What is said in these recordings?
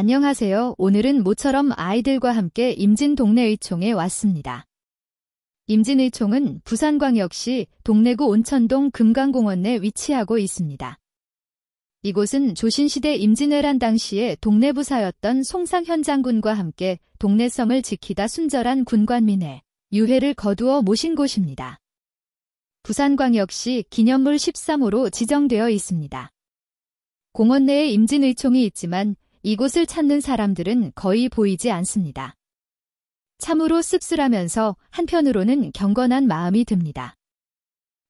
안녕하세요. 오늘은 모처럼 아이들과 함께 임진 동네의총에 왔습니다. 임진의총은 부산광역시 동래구 온천동 금강공원 내 위치하고 있습니다. 이곳은 조신시대 임진왜란 당시에 동래부사였던 송상현 장군과 함께 동래성을 지키다 순절한 군관민의 유해를 거두어 모신 곳입니다. 부산광역시 기념물 13호로 지정되어 있습니다. 공원 내에 임진의총이 있지만 이곳을 찾는 사람들은 거의 보이지 않습니다. 참으로 씁쓸하면서 한편으로는 경건한 마음이 듭니다.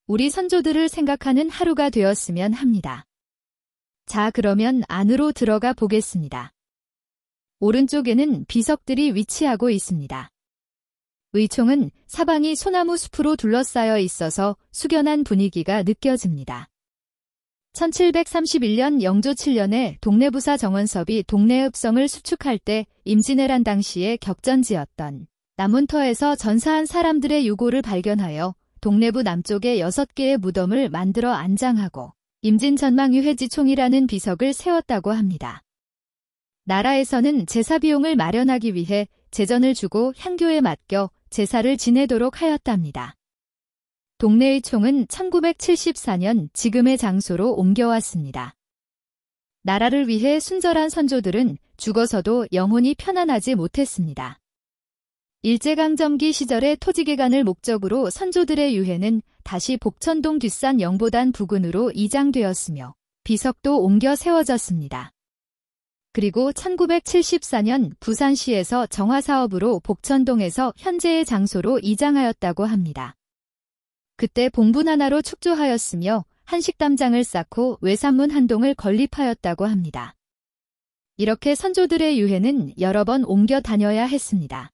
우리 선조들을 생각하는 하루가 되었으면 합니다. 자, 그러면 안으로 들어가 보겠습니다. 오른쪽에는 비석들이 위치하고 있습니다. 의총은 사방이 소나무 숲으로 둘러싸여 있어서 숙연한 분위기가 느껴집니다. 1731년 영조 7년에 동네 부사 정원섭이 동네 읍성을 수축할 때 임진왜란 당시에 격전지였던 남문터에서 전사한 사람들의 유골을 발견하여 동네부 남쪽에 6개의 무덤을 만들어 안장하고 임진전망유해지총이라는 비석을 세웠다고 합니다. 나라에서는 제사 비용을 마련하기 위해 재전을 주고 향교에 맡겨 제사를 지내도록 하였답니다. 동네의 총은 1974년 지금의 장소로 옮겨왔습니다. 나라를 위해 순절한 선조들은 죽어서도 영혼이 편안하지 못했습니다. 일제강점기 시절의 토지개간을 목적으로 선조들의 유해는 다시 복천동 뒷산 영보단 부근으로 이장되었으며 비석도 옮겨 세워졌습니다. 그리고 1974년 부산시에서 정화사업으로 복천동에서 현재의 장소로 이장하였다고 합니다. 그때 봉분 하나로 축조하였으며 한식담장을 쌓고 외산문 한동을 건립하였다고 합니다. 이렇게 선조들의 유해는 여러 번 옮겨 다녀야 했습니다.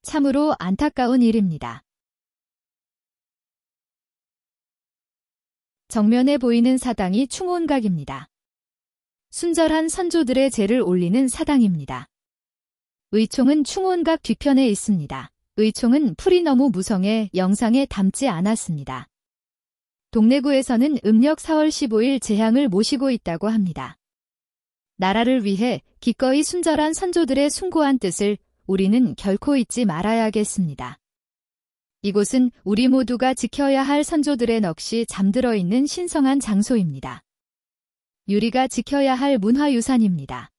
참으로 안타까운 일입니다. 정면에 보이는 사당이 충온각입니다. 순절한 선조들의 제를 올리는 사당입니다. 의총은 충온각 뒤편에 있습니다. 의총은 풀이 너무 무성해 영상에 담지 않았습니다. 동래구에서는 음력 4월 15일 재향을 모시고 있다고 합니다. 나라를 위해 기꺼이 순절한 선조들의 숭고한 뜻을 우리는 결코 잊지 말아야겠습니다. 이곳은 우리 모두가 지켜야 할 선조들의 넋이 잠들어 있는 신성한 장소입니다. 유리가 지켜야 할 문화유산입니다.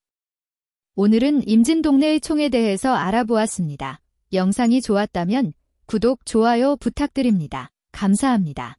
오늘은 임진동네의 총에 대해서 알아보았습니다. 영상이 좋았다면 구독, 좋아요 부탁드립니다. 감사합니다.